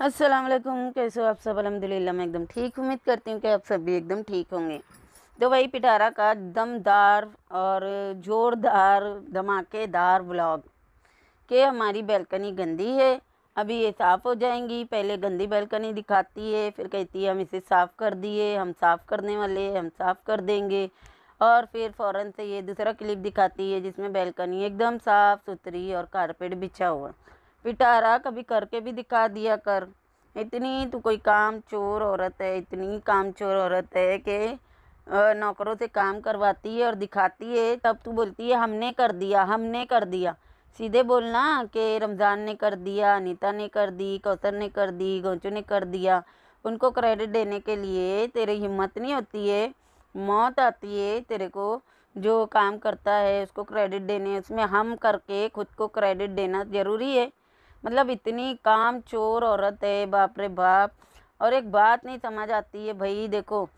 अस्सलाम वालेकुम कैसे हो आप सब अलहमदिल्ला मैं एकदम ठीक उम्मीद करती हूँ कि आप सब भी एकदम ठीक होंगे तो वही पिटारा का दमदार और ज़ोरदार धमाकेदार ब्लॉग के हमारी बैलकनी गंदी है अभी ये साफ़ हो जाएंगी पहले गंदी बैलकनी दिखाती है फिर कहती है हम इसे साफ़ कर दिए हम साफ़ करने वाले हम साफ़ कर देंगे और फिर फ़ौर से ये दूसरा क्लिप दिखाती है जिसमें बैलकनी एकदम साफ़ सुथरी और कारपेट बिछा हुआ पिटारा कभी करके भी दिखा दिया कर इतनी तो कोई काम चोर औरत है इतनी काम चोर औरत है कि नौकरों से काम करवाती है और दिखाती है तब तू तो बोलती है हमने कर दिया हमने कर दिया सीधे बोलना कि रमज़ान ने कर दिया अनिता ने कर दी कौसर ने कर दी गौचू ने कर दिया उनको क्रेडिट देने के लिए तेरी हिम्मत नहीं होती है मौत आती है तेरे को जो काम करता है उसको क्रेडिट देने उसमें हम करके खुद को क्रेडिट देना ज़रूरी है मतलब इतनी काम चोर औरत है बाप रे बाप और एक बात नहीं समझ आती है भाई देखो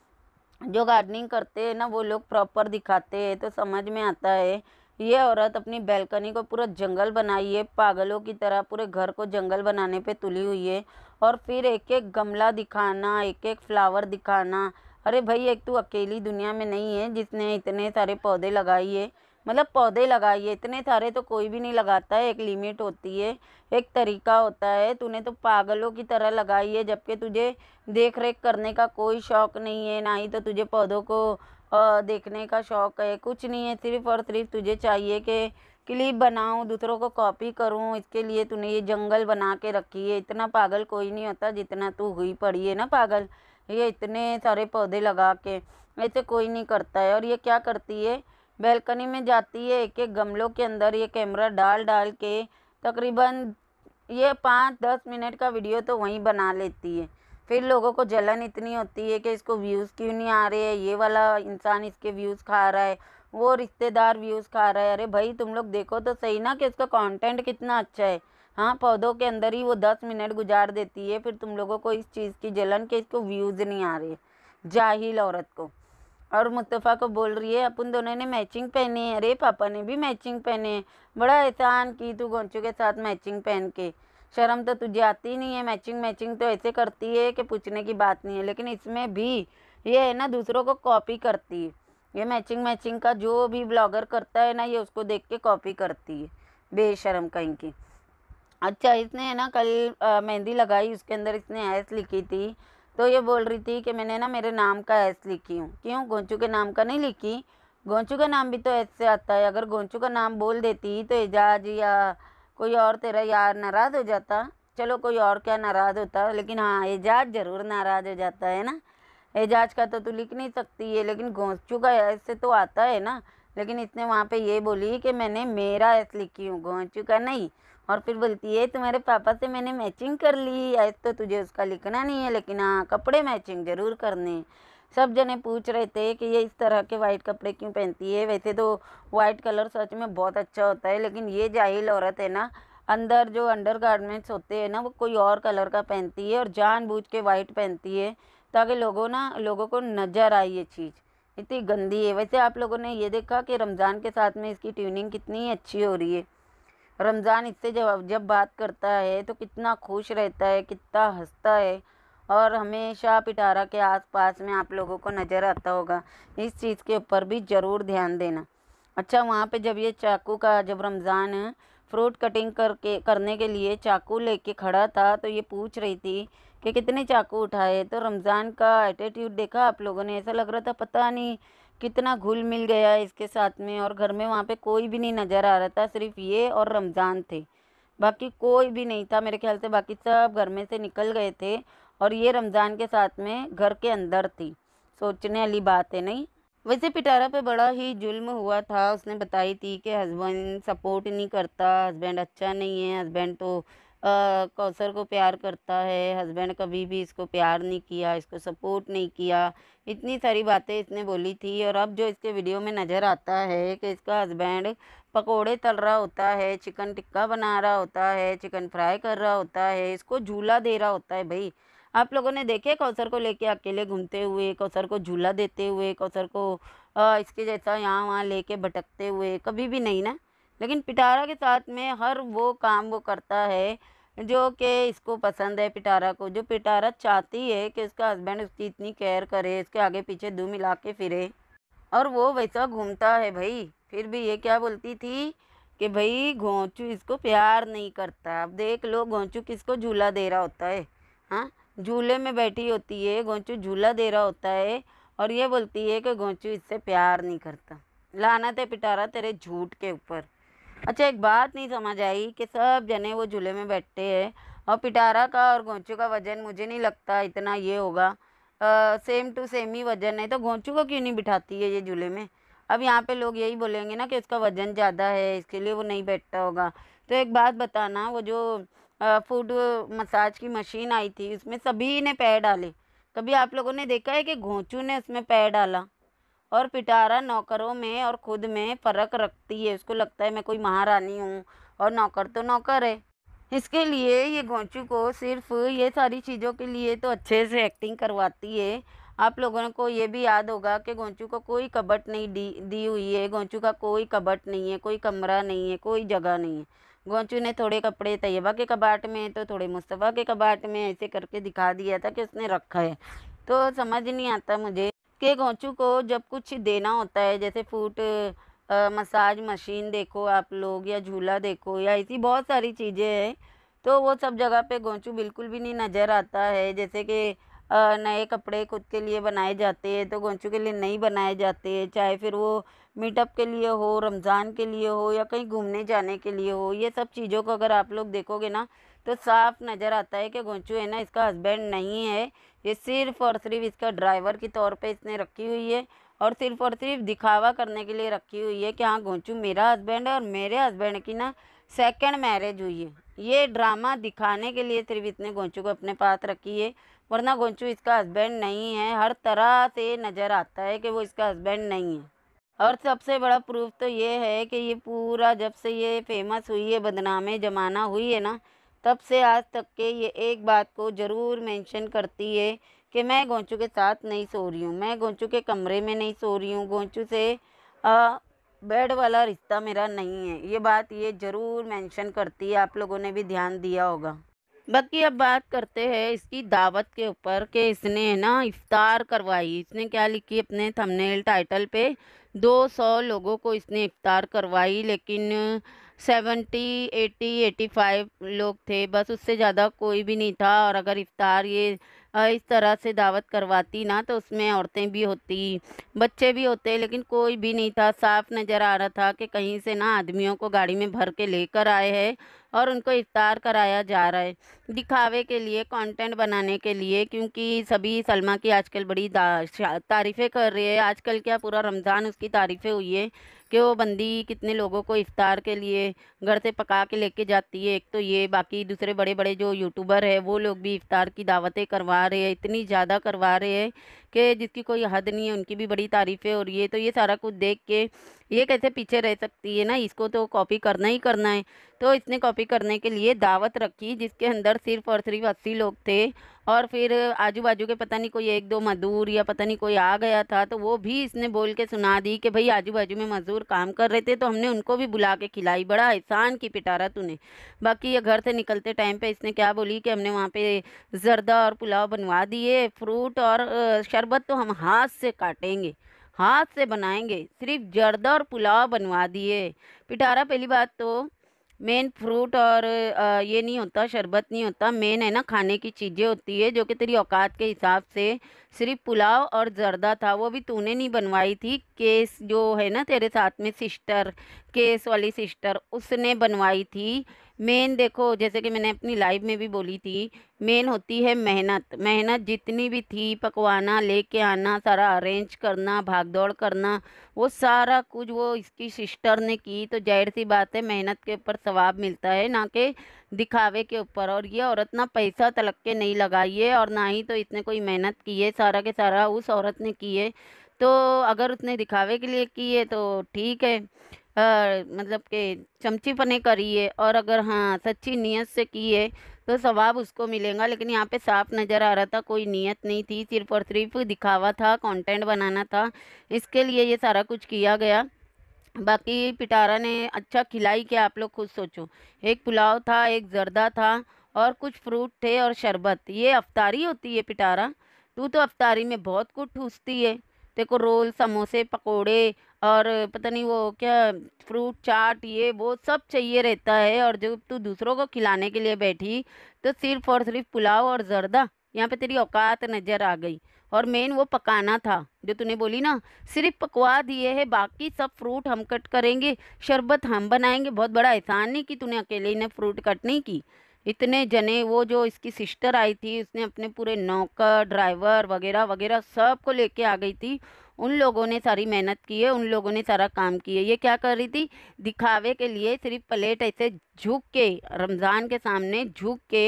जो गार्डनिंग करते हैं ना वो लोग प्रॉपर दिखाते हैं तो समझ में आता है ये औरत अपनी बैल्कनी को पूरा जंगल बनाई है पागलों की तरह पूरे घर को जंगल बनाने पे तुली हुई है और फिर एक एक गमला दिखाना एक एक फ्लावर दिखाना अरे भाई एक तो अकेली दुनिया में नहीं है जिसने इतने सारे पौधे लगाई है मतलब पौधे लगाइए इतने सारे तो कोई भी नहीं लगाता है एक लिमिट होती है एक तरीका होता है तूने तो पागलों की तरह लगाई है जबकि तुझे देख रेख करने का कोई शौक़ नहीं है ना ही तो तुझे पौधों को देखने का शौक़ है कुछ नहीं है सिर्फ़ और सिर्फ तुझे चाहिए कि क्लिप बनाऊं दूसरों को कॉपी करूं इसके लिए तूने ये जंगल बना के रखी है इतना पागल कोई नहीं होता जितना तू हुई पड़ी है ना पागल ये इतने सारे पौधे लगा के ऐसे कोई नहीं करता है और ये क्या करती है बेलकनी में जाती है एक एक गमलों के अंदर ये कैमरा डाल डाल के तकरीबन ये पाँच दस मिनट का वीडियो तो वहीं बना लेती है फिर लोगों को जलन इतनी होती है कि इसको व्यूज़ क्यों नहीं आ रहे हैं ये वाला इंसान इसके व्यूज़ खा रहा है वो रिश्तेदार व्यूज़ खा रहा है अरे भाई तुम लोग देखो तो सही ना कि इसका कंटेंट कितना अच्छा है हाँ पौधों के अंदर ही वो दस मिनट गुजार देती है फिर तुम लोगों को इस चीज़ की जलन के इसको व्यूज़ नहीं आ रहे जाहिल औरत को और मुस्तफ़ा को बोल रही है अपन दोनों ने मैचिंग पहनी है अरे पापा ने भी मैचिंग पहने हैं बड़ा एहसान की तू गोंचू के साथ मैचिंग पहन के शर्म तो तुझे आती नहीं है मैचिंग मैचिंग तो ऐसे करती है कि पूछने की बात नहीं है लेकिन इसमें भी ये है ना दूसरों को कॉपी करती है ये मैचिंग मैचिंग का जो भी ब्लॉगर करता है ना ये उसको देख के कॉपी करती है बेशरम कहीं की अच्छा इसने है ना कल मेहंदी लगाई उसके अंदर इसने ऐस लिखी थी तो ये बोल रही थी कि मैंने ना मेरे नाम का एस लिखी हूँ क्यों गोंचू के नाम का नहीं लिखी गोंचू का नाम भी तो एस से आता है अगर गोंचू का नाम बोल देती तो एजाज या कोई और तेरा यार नाराज़ हो जाता चलो कोई और क्या नाराज़ होता लेकिन हाँ एजाज ज़रूर नाराज़ हो जाता है ना एजाज का तो तू लिख नहीं सकती है लेकिन गोंचू का एस से तो आता है ना लेकिन इसने वहाँ पे ये बोली कि मैंने मेरा एस लिखी हूँ गोंचू का नहीं और फिर बोलती है तुम्हारे तो पापा से मैंने मैचिंग कर ली आज तो तुझे उसका लिखना नहीं है लेकिन हाँ कपड़े मैचिंग ज़रूर करने सब जने पूछ रहे थे कि ये इस तरह के वाइट कपड़े क्यों पहनती है वैसे तो वाइट कलर सच में बहुत अच्छा होता है लेकिन ये जाहिल औरत है ना अंदर जो अंडर गारमेंट्स होते हैं ना वो कोई और कलर का पहनती है और जानबूझ के वाइट पहनती है ताकि लोगों ना लोगों को नज़र आए ये चीज़ इतनी गंदी है वैसे आप लोगों ने ये देखा कि रमज़ान के साथ में इसकी ट्यूनिंग कितनी अच्छी हो रही है रमज़ान इससे जब जब बात करता है तो कितना खुश रहता है कितना हंसता है और हमेशा पिटारा के आसपास में आप लोगों को नज़र आता होगा इस चीज़ के ऊपर भी ज़रूर ध्यान देना अच्छा वहाँ पे जब ये चाकू का जब रमज़ान फ्रूट कटिंग करके करने के लिए चाकू लेके खड़ा था तो ये पूछ रही थी कि कितने चाकू उठाए तो रमज़ान का एटीट्यूड देखा आप लोगों ने ऐसा लग रहा था पता नहीं कितना घुल मिल गया इसके साथ में और घर में वहाँ पे कोई भी नहीं नज़र आ रहा था सिर्फ ये और रमज़ान थे बाकी कोई भी नहीं था मेरे ख्याल से बाकी सब घर में से निकल गए थे और ये रमज़ान के साथ में घर के अंदर थी सोचने वाली बात है नहीं वैसे पिटारा पे बड़ा ही जुल्म हुआ था उसने बताई थी कि हस्बैंड सपोर्ट नहीं करता हस्बैंड अच्छा नहीं है हस्बैंड तो कौसर को प्यार करता है हस्बैंड कभी भी इसको प्यार नहीं किया इसको सपोर्ट नहीं किया इतनी सारी बातें इसने बोली थी और अब जो इसके वीडियो में नज़र आता है कि इसका हस्बैंड पकोड़े तल रहा होता है चिकन टिक्का बना रहा होता है चिकन फ्राई कर रहा होता है इसको झूला दे रहा होता है भाई आप लोगों ने देखे कौसर को लेके अकेले घूमते हुए कौसर को झूला देते हुए कौसर को आ, इसके जैसा यहाँ वहाँ लेके भटकते हुए कभी भी नहीं ना लेकिन पिटारा के साथ में हर वो काम वो करता है जो कि इसको पसंद है पिटारा को जो पिटारा चाहती है कि उसका हस्बैंड उसकी इतनी केयर करे इसके आगे पीछे दूँ मिला के फिरे और वो वैसा घूमता है भाई फिर भी ये क्या बोलती थी कि भाई घोंचू इसको प्यार नहीं करता अब देख लो घोंचू किसको झूला दे रहा होता है हाँ झूले में बैठी होती है घोंचू झूला दे रहा होता है और ये बोलती है कि घोंचू इससे प्यार नहीं करता लाना थे पिटारा तेरे झूठ के ऊपर अच्छा एक बात नहीं समझ आई कि सब जने वो झूले में बैठते हैं और पिटारा का और घोंचू का वजन मुझे नहीं लगता इतना ये होगा सेम टू सेम ही वजन है तो घोंचू को क्यों नहीं बिठाती है ये झूले में अब यहाँ पे लोग यही बोलेंगे ना कि उसका वज़न ज़्यादा है इसके लिए वो नहीं बैठता होगा तो एक बात बताना वो जो फूड मसाज की मशीन आई थी उसमें सभी ने पैर डाले कभी आप लोगों ने देखा है कि घोंचू ने उसमें पैर डाला और पिटारा नौकरों में और खुद में फ़र्क रखती है उसको लगता है मैं कोई महारानी हूँ और नौकर तो नौकर है इसके लिए ये गोंचू को सिर्फ ये सारी चीज़ों के लिए तो अच्छे से एक्टिंग करवाती है आप लोगों को ये भी याद होगा कि गोंचू को कोई कबट नहीं दी दी हुई है गोंचू का कोई कबट नहीं है कोई कमरा नहीं है कोई जगह नहीं है गोंचू ने थोड़े कपड़े तैयबा के कबाट में तो थोड़े मुस्तफ़ा के कबाट में ऐसे करके दिखा दिया था कि उसने रखा है तो समझ नहीं आता मुझे के गोचू को जब कुछ देना होता है जैसे फूट मसाज मशीन देखो आप लोग या झूला देखो या ऐसी बहुत सारी चीज़ें हैं तो वो सब जगह पे गोचू बिल्कुल भी नहीं नज़र आता है जैसे कि नए कपड़े खुद के लिए बनाए जाते हैं तो गोंचू के लिए नहीं बनाए जाते हैं चाहे फिर वो मीटअप के लिए हो रमज़ान के लिए हो या कहीं घूमने जाने के लिए हो ये सब चीज़ों को अगर आप लोग देखोगे ना तो साफ नज़र आता है कि गोंचू है ना इसका हस्बैंड नहीं है ये सिर्फ और सिर्फ इसका ड्राइवर के तौर पे इसने रखी हुई है और सिर्फ और सिर्फ दिखावा करने के लिए रखी हुई है कि हाँ गोंचू मेरा हस्बैंड है और मेरे हस्बैंड की ना सेकंड मैरिज हुई है ये ड्रामा दिखाने के लिए सिर्फ इसने गोंचू को अपने पास रखी है वरना गोंचू इसका हस्बैंड नहीं है हर तरह से नज़र आता है कि वो इसका हस्बैंड नहीं है और सबसे बड़ा प्रूफ तो ये है कि ये पूरा जब से ये फेमस हुई है बदनामे जमाना हुई है ना तब से आज तक के ये एक बात को ज़रूर मेंशन करती है कि मैं गोंचू के साथ नहीं सो रही हूँ मैं गोंचू के कमरे में नहीं सो रही हूँ गोंचू से बेड वाला रिश्ता मेरा नहीं है ये बात ये ज़रूर मेंशन करती है आप लोगों ने भी ध्यान दिया होगा बाकी अब बात करते हैं इसकी दावत के ऊपर कि इसने है ना इफ्तार करवाई इसने क्या लिखी अपने थंबनेल टाइटल पे 200 लोगों को इसने इफ्तार करवाई लेकिन सेवेंटी एटी एटी फाइव लोग थे बस उससे ज़्यादा कोई भी नहीं था और अगर इफ्तार ये इस तरह से दावत करवाती ना तो उसमें औरतें भी होती बच्चे भी होते लेकिन कोई भी नहीं था साफ नज़र आ रहा था कि कहीं से ना आदमियों को गाड़ी में भर के लेकर आए हैं और उनको इफ्तार कराया जा रहा है दिखावे के लिए कंटेंट बनाने के लिए क्योंकि सभी सलमा की आजकल बड़ी तारीफ़ें कर रही है आजकल क्या पूरा रमज़ान उसकी तारीफ़ें हुई है कि वो बंदी कितने लोगों को इफ़ार के लिए घर से पका के लेके जाती है एक तो ये बाकी दूसरे बड़े बड़े जो यूट्यूबर है वो लोग भी इफ़ार की दावतें करवा रहे हैं इतनी ज़्यादा करवा रहे हैं कि जिसकी कोई हद नहीं है उनकी भी बड़ी तारीफ़ें हो रही है तो ये सारा कुछ देख के ये कैसे पीछे रह सकती है ना इसको तो कॉपी करना ही करना है तो इसने कॉपी करने के लिए दावत रखी जिसके अंदर सिर्फ और सिर्फ अस्सी लोग थे और फिर आजू बाजू के पता नहीं कोई एक दो मजदूर या पता नहीं कोई आ गया था तो वो भी इसने बोल के सुना दी कि भाई आजू बाजू में मजदूर काम कर रहे थे तो हमने उनको भी बुला के खिलाई बड़ा एहसान की पिटारा तूने बाकी ये घर से निकलते टाइम पे इसने क्या बोली कि हमने वहाँ पे जरदा और पुलाव बनवा दिए फ्रूट और शरबत तो हम हाथ से काटेंगे हाथ से बनाएंगे सिर्फ जर्दा और पुलाव बनवा दिए पिटारा पहली बात तो मेन फ्रूट और ये नहीं होता शरबत नहीं होता मेन है ना खाने की चीज़ें होती है जो कि तेरी औकात के हिसाब से सिर्फ पुलाव और जर्दा था वो भी तूने नहीं बनवाई थी केस जो है ना तेरे साथ में सिस्टर केस वाली सिस्टर उसने बनवाई थी मेन देखो जैसे कि मैंने अपनी लाइफ में भी बोली थी मेन होती है मेहनत मेहनत जितनी भी थी पकवाना लेके आना सारा अरेंज करना भाग दौड़ करना वो सारा कुछ वो इसकी सिस्टर ने की तो जाहिर सी बात है मेहनत के ऊपर सवाब मिलता है ना कि दिखावे के ऊपर और ये औरत ना पैसा तलक के नहीं लगाई है और ना ही तो इसने कोई मेहनत की है सारा के सारा उस औरत ने की है तो अगर उसने दिखावे के लिए की है तो ठीक है आ, मतलब के चमची पने करी है और अगर हाँ सच्ची नीयत से की है तो सवाब उसको मिलेगा लेकिन यहाँ पे साफ नज़र आ रहा था कोई नीयत नहीं थी सिर्फ और सिर्फ दिखावा था कंटेंट बनाना था इसके लिए ये सारा कुछ किया गया बाकी पिटारा ने अच्छा खिलाई क्या आप लोग खुद सोचो एक पुलाव था एक जर्दा था और कुछ फ्रूट थे और शरबत ये अफतारी होती है पिटारा तू तो अफतारी में बहुत कुछ ठूसती है देखो रोल समोसे पकोड़े और पता नहीं वो क्या फ्रूट चाट ये वो सब चाहिए रहता है और जब तू दूसरों को खिलाने के लिए बैठी तो सिर्फ और सिर्फ पुलाव और जर्दा यहाँ पे तेरी औकात नज़र आ गई और मेन वो पकाना था जो तूने बोली ना सिर्फ पकवा दिए है बाकी सब फ्रूट हम कट करेंगे शरबत हम बनाएंगे बहुत बड़ा एहसान नहीं कि तूने अकेले ने फ्रूट कट नहीं की इतने जने वो जो इसकी सिस्टर आई थी उसने अपने पूरे नौकर ड्राइवर वगैरह वगैरह सब को लेके आ गई थी उन लोगों ने सारी मेहनत की है उन लोगों ने सारा काम किया ये क्या कर रही थी दिखावे के लिए सिर्फ प्लेट ऐसे झुक के रमज़ान के सामने झुक के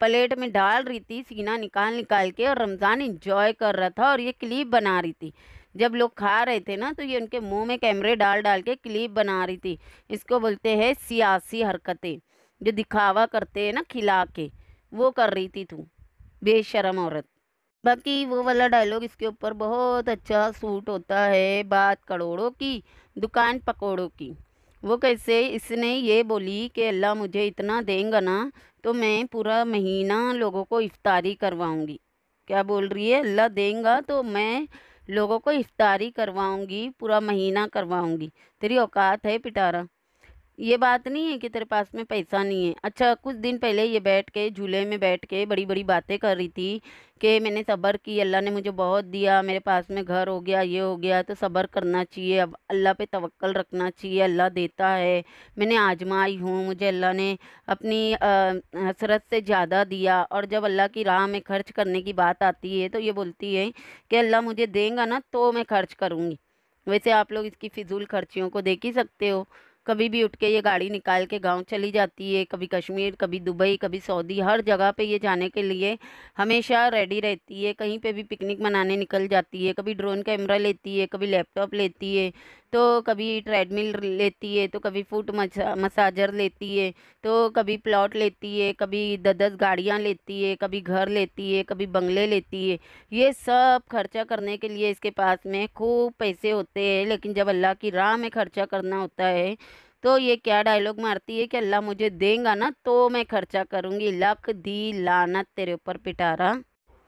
प्लेट में डाल रही थी सीना निकाल निकाल के और रमज़ान इंजॉय कर रहा था और ये क्लिप बना रही थी जब लोग खा रहे थे ना तो ये उनके मुंह में कैमरे डाल डाल के क्लिप बना रही थी इसको बोलते हैं सियासी हरकतें जो दिखावा करते हैं ना खिला के वो कर रही थी तू बेशरम औरत बाकी वो वाला डायलॉग इसके ऊपर बहुत अच्छा सूट होता है बात करोड़ों की दुकान पकौड़ों की वो कैसे इसने ये बोली कि अल्लाह मुझे इतना देंगा ना तो मैं पूरा महीना लोगों को इफ्तारी करवाऊंगी क्या बोल रही है अल्लाह देंगा तो मैं लोगों को इफ्तारी करवाऊंगी पूरा महीना करवाऊंगी तेरी औकात है पिटारा ये बात नहीं है कि तेरे पास में पैसा नहीं है अच्छा कुछ दिन पहले ये बैठ के झूले में बैठ के बड़ी बड़ी बातें कर रही थी कि मैंने सब्र की अल्लाह ने मुझे बहुत दिया मेरे पास में घर हो गया ये हो गया तो सब्र करना चाहिए अब अल्लाह पे तवक्ल रखना चाहिए अल्लाह देता है मैंने आजमाई हूँ मुझे अल्लाह ने अपनी हसरत से ज़्यादा दिया और जब अल्लाह की राह में खर्च करने की बात आती है तो ये बोलती है कि अल्लाह मुझे देंगा ना तो मैं खर्च करूँगी वैसे आप लोग इसकी फिजूल खर्चियों को देख ही सकते हो कभी भी उठ के ये गाड़ी निकाल के गांव चली जाती है कभी कश्मीर कभी दुबई कभी सऊदी हर जगह पे ये जाने के लिए हमेशा रेडी रहती है कहीं पे भी पिकनिक मनाने निकल जाती है कभी ड्रोन कैमरा लेती है कभी लैपटॉप लेती है तो कभी ट्रेडमिल लेती है तो कभी फुट मसाजर लेती है तो कभी प्लॉट लेती है कभी दस दस गाड़ियाँ लेती है कभी घर लेती है कभी बंगले लेती है ये सब खर्चा करने के लिए इसके पास में खूब पैसे होते हैं लेकिन जब अल्लाह की राह में खर्चा करना होता है तो ये क्या डायलॉग मारती है कि अल्लाह मुझे देगा ना तो मैं खर्चा करूँगी लख दी लानत तेरे ऊपर पिटारा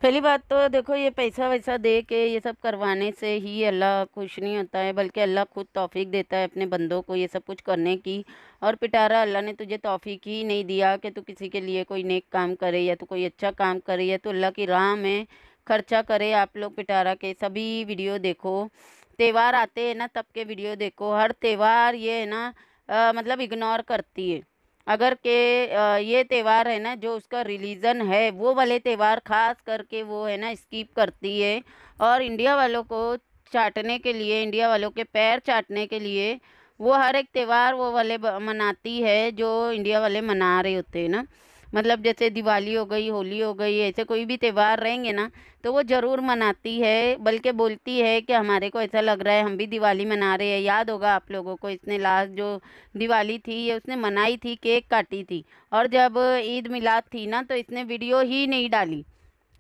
पहली बात तो देखो ये पैसा वैसा दे के ये सब करवाने से ही अल्लाह खुश नहीं होता है बल्कि अल्लाह खुद तौफीक देता है अपने बंदों को ये सब कुछ करने की और पिटारा अल्लाह ने तुझे तौफीक ही नहीं दिया कि तू किसी के लिए कोई नेक काम करे या तो कोई अच्छा काम करे या तो अल्लाह की राह में खर्चा करे आप लोग पिटारा के सभी वीडियो देखो त्यौहार आते हैं ना तब के वीडियो देखो हर त्यौहार ये है ना आ, मतलब इग्नोर करती है अगर के ये त्यौहार है ना जो उसका रिलीजन है वो वाले त्यौहार खास करके वो है ना स्किप करती है और इंडिया वालों को चाटने के लिए इंडिया वालों के पैर चाटने के लिए वो हर एक त्यौहार वो वाले मनाती है जो इंडिया वाले मना रहे होते हैं ना मतलब जैसे दिवाली हो गई होली हो गई ऐसे कोई भी त्यौहार रहेंगे ना तो वो ज़रूर मनाती है बल्कि बोलती है कि हमारे को ऐसा लग रहा है हम भी दिवाली मना रहे हैं याद होगा आप लोगों को इसने लास्ट जो दिवाली थी ये उसने मनाई थी केक काटी थी और जब ईद मिलाद थी ना तो इसने वीडियो ही नहीं डाली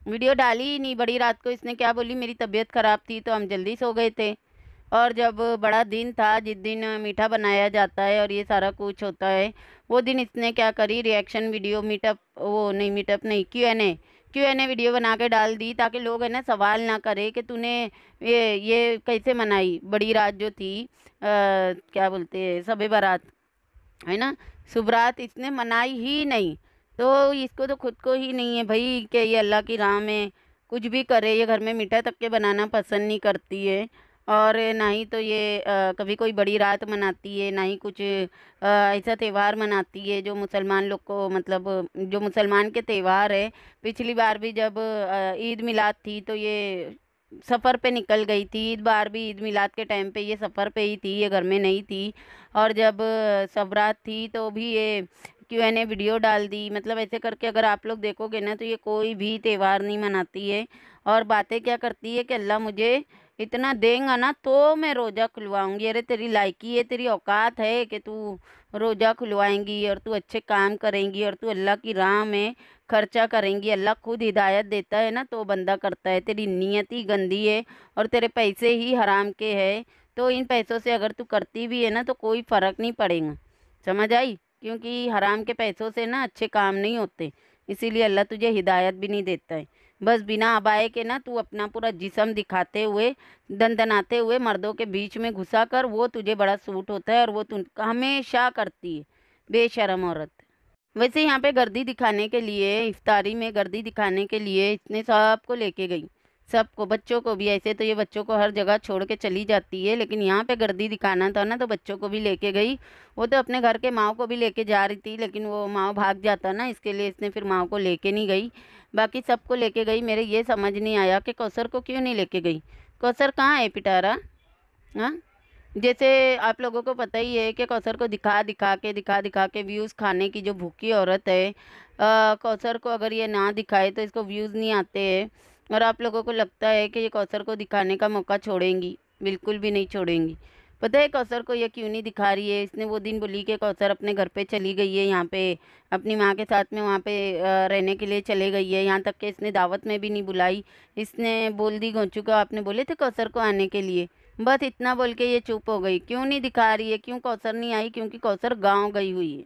वीडियो डाली ही नहीं बड़ी रात को इसने क्या बोली मेरी तबीयत ख़राब थी तो हम जल्दी सो गए थे और जब बड़ा दिन था जिस दिन मीठा बनाया जाता है और ये सारा कुछ होता है वो दिन इसने क्या करी रिएक्शन वीडियो मीटअप वो नहीं मीटअप नहीं क्यों and A Q and A video बना के डाल दी ताकि लोग है ना सवाल ना करें कि तूने ये ये कैसे मनाई बड़ी रात जो थी आ, क्या बोलते हैं सबे बारात है ना रात इसने मनाई ही नहीं तो इसको तो खुद को ही नहीं है भाई कि ये अल्लाह की राह में कुछ भी करे ये घर में मीठा तक के बनाना पसंद नहीं करती है और ना ही तो ये आ, कभी कोई बड़ी रात मनाती है ना ही कुछ आ, ऐसा त्यौहार मनाती है जो मुसलमान लोग को मतलब जो मुसलमान के त्यौहार है पिछली बार भी जब ईद मिलाद थी तो ये सफ़र पे निकल गई थी ईद बार भी ईद मिलाद के टाइम पे ये सफ़र पे ही थी ये घर में नहीं थी और जब सबरात थी तो भी ये क्यों मैंने वीडियो डाल दी मतलब ऐसे करके अगर आप लोग देखोगे ना तो ये कोई भी त्यौहार नहीं मनाती है और बातें क्या करती है कि अल्लाह मुझे इतना देगा ना तो मैं रोज़ा खुलवाऊँगी अरे तेरी लायकी है तेरी औकात है कि तू रोज़ा खुलवाएंगी और तू अच्छे काम करेंगी और तू अल्लाह की राह में खर्चा करेंगी अल्लाह खुद हिदायत देता है ना तो बंदा करता है तेरी नीयत ही गंदी है और तेरे पैसे ही हराम के है तो इन पैसों से अगर तू करती भी है ना तो कोई फ़र्क नहीं पड़ेगा समझ आई क्योंकि हराम के पैसों से ना अच्छे काम नहीं होते इसीलिए अल्लाह तुझे हिदायत भी नहीं देता है बस बिना अबाए के ना तू अपना पूरा जिसम दिखाते हुए दंदनाते हुए मर्दों के बीच में घुसा कर वो तुझे बड़ा सूट होता है और वो तुम हमेशा करती है बेशरम औरत वैसे यहाँ पे गर्दी दिखाने के लिए इफ्तारी में गर्दी दिखाने के लिए इतने सब को लेके गई सबको बच्चों को भी ऐसे तो ये बच्चों को हर जगह छोड़ के चली जाती है लेकिन यहाँ पे गर्दी दिखाना था ना तो बच्चों को भी लेके गई वो तो अपने घर के माओ को भी लेके जा रही थी लेकिन वो माओ भाग जाता ना इसके लिए इसने फिर माओ को लेके नहीं गई बाकी सबको लेके गई मेरे ये समझ नहीं आया कि कौसर को क्यों नहीं लेके गई कौसर कहाँ है पिटारा हाँ जैसे आप लोगों को पता ही है कि कौसर को दिखा दिखा के दिखा दिखा के व्यूज़ खाने की जो भूखी औरत है कौसर को अगर ये ना दिखाए तो इसको व्यूज़ नहीं आते हैं और आप लोगों को लगता है कि ये कौसर को दिखाने का मौका छोड़ेंगी बिल्कुल भी नहीं छोड़ेंगी पता है कौसर को ये क्यों नहीं दिखा रही है इसने वो दिन बोली कि कौसर अपने घर पे चली गई है यहाँ पे अपनी माँ के साथ में वहाँ पे रहने के लिए चले गई है यहाँ तक कि इसने दावत में भी नहीं बुलाई इसने बोल दी गोचू को आपने बोले थे कौसर को आने के लिए बस इतना बोल के ये चुप हो गई क्यों नहीं दिखा रही है क्यों कौसर नहीं आई क्योंकि कौसर गाँव गई हुई है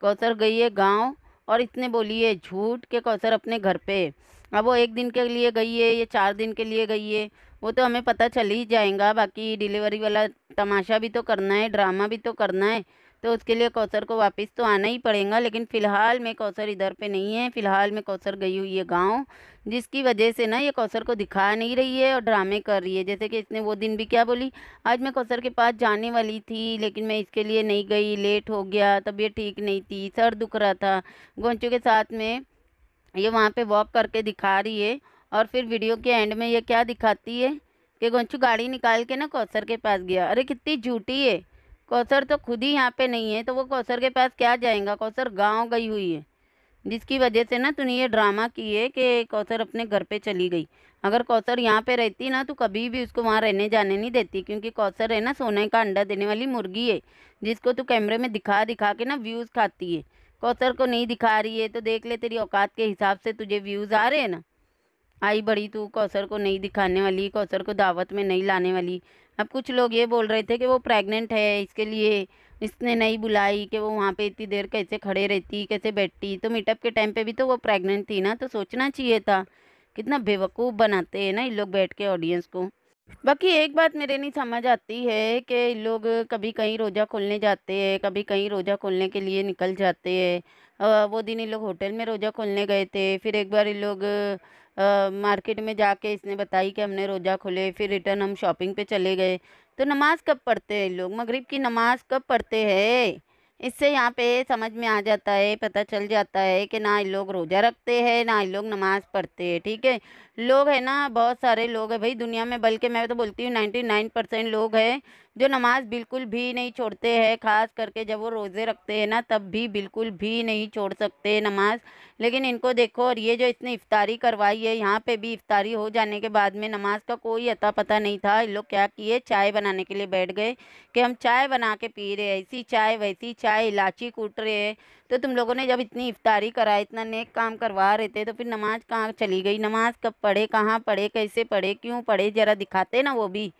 कौसर गई है गाँव और इसने बोली है झूठ के कौसर अपने घर पर अब वो एक दिन के लिए गई है या चार दिन के लिए गई है वो तो हमें पता चल ही जाएगा बाकी डिलीवरी वाला तमाशा भी तो करना है ड्रामा भी तो करना है तो उसके लिए कौसर को वापस तो आना ही पड़ेगा लेकिन फ़िलहाल में कौसर इधर पे नहीं है फ़िलहाल में कौसर गई हुई है गांव जिसकी वजह से ना ये कौसर को दिखा नहीं रही है और ड्रामे कर रही है जैसे कि इसने वो दिन भी क्या बोली आज मैं कौसर के पास जाने वाली थी लेकिन मैं इसके लिए नहीं गई लेट हो गया तबीयत ठीक नहीं थी सर दुख रहा था गोंचू के साथ में ये वहाँ पे वॉक करके दिखा रही है और फिर वीडियो के एंड में ये क्या दिखाती है कि गोंचू गाड़ी निकाल के ना कौसर के पास गया अरे कितनी झूठी है कौसर तो खुद ही यहाँ पे नहीं है तो वो कौसर के पास क्या जाएगा कौसर गांव गई हुई है जिसकी वजह से ना तूने ये ड्रामा की है कि कौसर अपने घर पे चली गई अगर कौसर यहाँ पे रहती ना तो कभी भी उसको वहाँ रहने जाने नहीं देती क्योंकि कौसर है ना सोने का अंडा देने वाली मुर्गी है जिसको तू कैमरे में दिखा दिखा के ना व्यूज़ खाती है कौसर को नहीं दिखा रही है तो देख ले तेरी औकात के हिसाब से तुझे व्यूज़ आ रहे हैं ना आई बड़ी तू कौसर को नहीं दिखाने वाली कौसर को दावत में नहीं लाने वाली अब कुछ लोग ये बोल रहे थे कि वो प्रेग्नेंट है इसके लिए इसने नहीं बुलाई कि वो वहाँ पे इतनी देर कैसे खड़े रहती कैसे बैठती तो मीटअप के टाइम पे भी तो वो प्रेग्नेंट थी ना तो सोचना चाहिए था कितना बेवकूफ़ बनाते हैं ना इन लोग बैठ के ऑडियंस को बाकी एक बात मेरे नहीं समझ आती है कि लोग कभी कहीं रोज़ा खोलने जाते हैं कभी कहीं रोज़ा खोलने के लिए निकल जाते हैं वो दिन इन लोग होटल में रोज़ा खोलने गए थे फिर एक बार इन लोग मार्केट में जाके इसने बताई कि हमने रोज़ा खोले फिर रिटर्न हम शॉपिंग पे चले गए तो नमाज़ कब पढ़ते हैं लोग मगरिब की नमाज़ कब पढ़ते हैं इससे यहाँ पे समझ में आ जाता है पता चल जाता है कि ना ये लोग रोज़ा रखते हैं ना ये लोग नमाज़ पढ़ते हैं ठीक है लोग है ना बहुत सारे लोग हैं भाई दुनिया में बल्कि मैं तो बोलती हूँ नाइन्टी नाइन परसेंट लोग हैं जो नमाज बिल्कुल भी नहीं छोड़ते हैं ख़ास करके जब वो रोज़े रखते हैं ना तब भी बिल्कुल भी नहीं छोड़ सकते नमाज लेकिन इनको देखो और ये जो इसने इफ्तारी करवाई है यहाँ पे भी इफ्तारी हो जाने के बाद में नमाज का कोई अता पता नहीं था इन लोग क्या किए चाय बनाने के लिए बैठ गए कि हम चाय बना के पी रहे हैं ऐसी चाय वैसी चाय इलाची कूट रहे हैं तो तुम लोगों ने जब इतनी इफ्तारी कराई इतना नेक काम करवा रहे थे तो फिर नमाज कहाँ चली गई नमाज कब पढ़े कहाँ पढ़े कैसे पढ़े क्यों पढ़े ज़रा दिखाते ना वो भी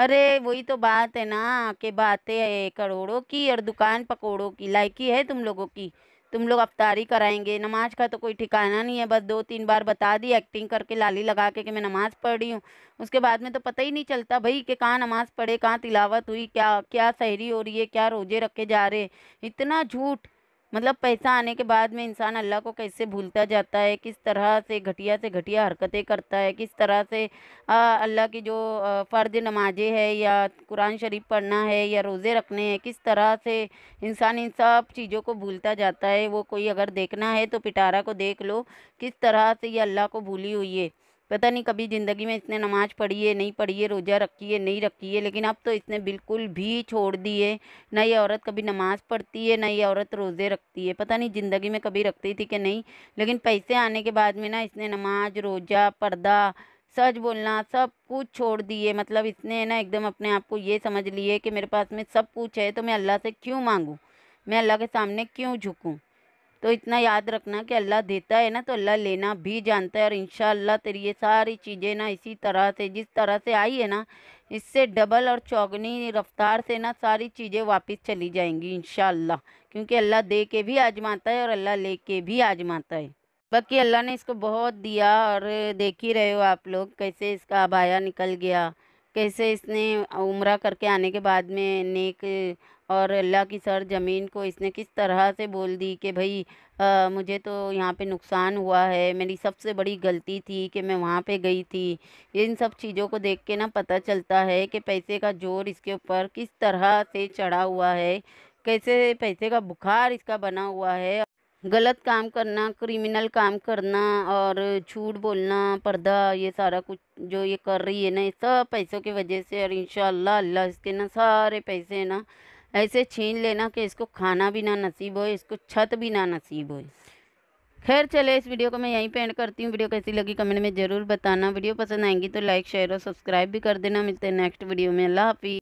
अरे वही तो बात है ना कि बातें करोड़ों की और दुकान पकौड़ों की लायकी है तुम लोगों की तुम लोग अफ्तारी कराएंगे नमाज का तो कोई ठिकाना नहीं है बस दो तीन बार बता दी एक्टिंग करके लाली लगा के कि मैं नमाज़ पढ़ रही हूँ उसके बाद में तो पता ही नहीं चलता भाई कि कहाँ नमाज़ पढ़े कहाँ तिलावत हुई क्या क्या सहरी हो रही है क्या रोजे रखे जा रहे इतना झूठ मतलब पैसा आने के बाद में इंसान अल्लाह को कैसे भूलता जाता है किस तरह से घटिया से घटिया हरकतें करता है किस तरह से अल्लाह की जो फ़र्ज नमाजें है या कुरान शरीफ पढ़ना है या रोज़े रखने हैं किस तरह से इंसान इन सब चीज़ों को भूलता जाता है वो कोई अगर देखना है तो पिटारा को देख लो किस तरह से ये अल्लाह को भूली हुई है पता नहीं कभी ज़िंदगी में इसने नमाज़ पढ़ी है नहीं पढ़ी है रोज़ा रखी है नहीं रखी है लेकिन अब तो इसने बिल्कुल भी छोड़ दिए ना ये औरत कभी नमाज़ पढ़ती है ना ये औरत रोज़े रखती है पता नहीं ज़िंदगी में कभी रखती थी कि नहीं लेकिन पैसे आने के बाद में ना इसने नमाज रोज़ा पर्दा सच बोलना सब कुछ छोड़ दिए मतलब इसने ना एकदम अपने आप को ये समझ लिए कि मेरे पास में सब कुछ है तो मैं अल्लाह से क्यों मांगूँ मैं अल्लाह के सामने क्यों झुकूँ तो इतना याद रखना कि अल्लाह देता है ना तो अल्लाह लेना भी जानता है और इन तेरी ये सारी चीज़ें ना इसी तरह से जिस तरह से आई है ना इससे डबल और चौगनी रफ्तार से ना सारी चीज़ें वापस चली जाएंगी इन क्योंकि अल्लाह दे के भी आजमाता है और अल्लाह ले के भी आजमाता है बाकी अल्लाह ने इसको बहुत दिया और देख ही रहे हो आप लोग कैसे इसका अबाया निकल गया कैसे इसने उम्र करके आने के बाद में नेक और अल्लाह की सर ज़मीन को इसने किस तरह से बोल दी कि भाई आ, मुझे तो यहाँ पे नुकसान हुआ है मेरी सबसे बड़ी गलती थी कि मैं वहाँ पे गई थी इन सब चीज़ों को देख के ना पता चलता है कि पैसे का जोर इसके ऊपर किस तरह से चढ़ा हुआ है कैसे पैसे का बुखार इसका बना हुआ है गलत काम करना क्रिमिनल काम करना और झूठ बोलना पर्दा ये सारा कुछ जो ये कर रही है ना ये सब पैसों की वजह से और इन अल्लाह इसके ना सारे पैसे ना ऐसे छीन लेना कि इसको खाना भी ना नसीब हो इसको छत भी ना नसीब हो खैर चले इस वीडियो को मैं यहीं पे एंड करती हूँ वीडियो कैसी लगी कमेंट में ज़रूर बताना वीडियो पसंद आएंगी तो लाइक शेयर और सब्सक्राइब भी कर देना मिलते हैं नेक्स्ट वीडियो में अल्लाह हाफी